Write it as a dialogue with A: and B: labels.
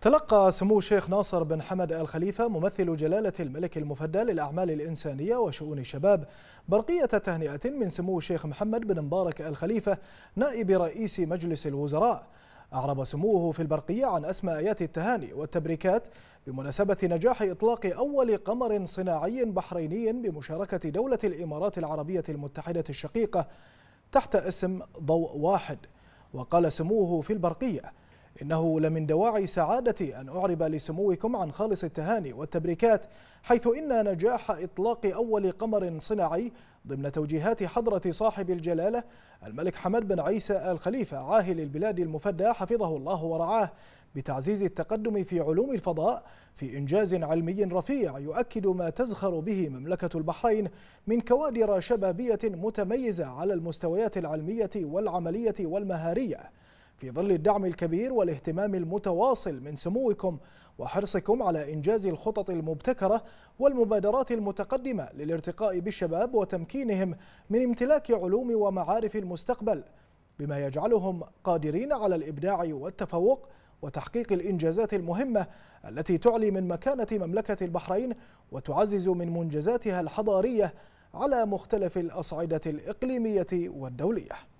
A: تلقى سمو الشيخ ناصر بن حمد الخليفة ممثل جلالة الملك المفدى للأعمال الإنسانية وشؤون الشباب برقية تهنئة من سمو الشيخ محمد بن مبارك الخليفة نائب رئيس مجلس الوزراء أعرب سموه في البرقية عن أسماء آيات التهاني والتبريكات بمناسبة نجاح إطلاق أول قمر صناعي بحريني بمشاركة دولة الإمارات العربية المتحدة الشقيقة تحت اسم ضوء واحد وقال سموه في البرقيه إنه لمن دواعي سعادتي أن أعرب لسموكم عن خالص التهاني والتبريكات حيث إن نجاح إطلاق أول قمر صناعي ضمن توجيهات حضرة صاحب الجلالة الملك حمد بن عيسى الخليفة عاهل البلاد المفدى حفظه الله ورعاه بتعزيز التقدم في علوم الفضاء في إنجاز علمي رفيع يؤكد ما تزخر به مملكة البحرين من كوادر شبابية متميزة على المستويات العلمية والعملية والمهارية في ظل الدعم الكبير والاهتمام المتواصل من سموكم وحرصكم على إنجاز الخطط المبتكرة والمبادرات المتقدمة للارتقاء بالشباب وتمكينهم من امتلاك علوم ومعارف المستقبل بما يجعلهم قادرين على الإبداع والتفوق وتحقيق الإنجازات المهمة التي تعلي من مكانة مملكة البحرين وتعزز من منجزاتها الحضارية على مختلف الأصعدة الإقليمية والدولية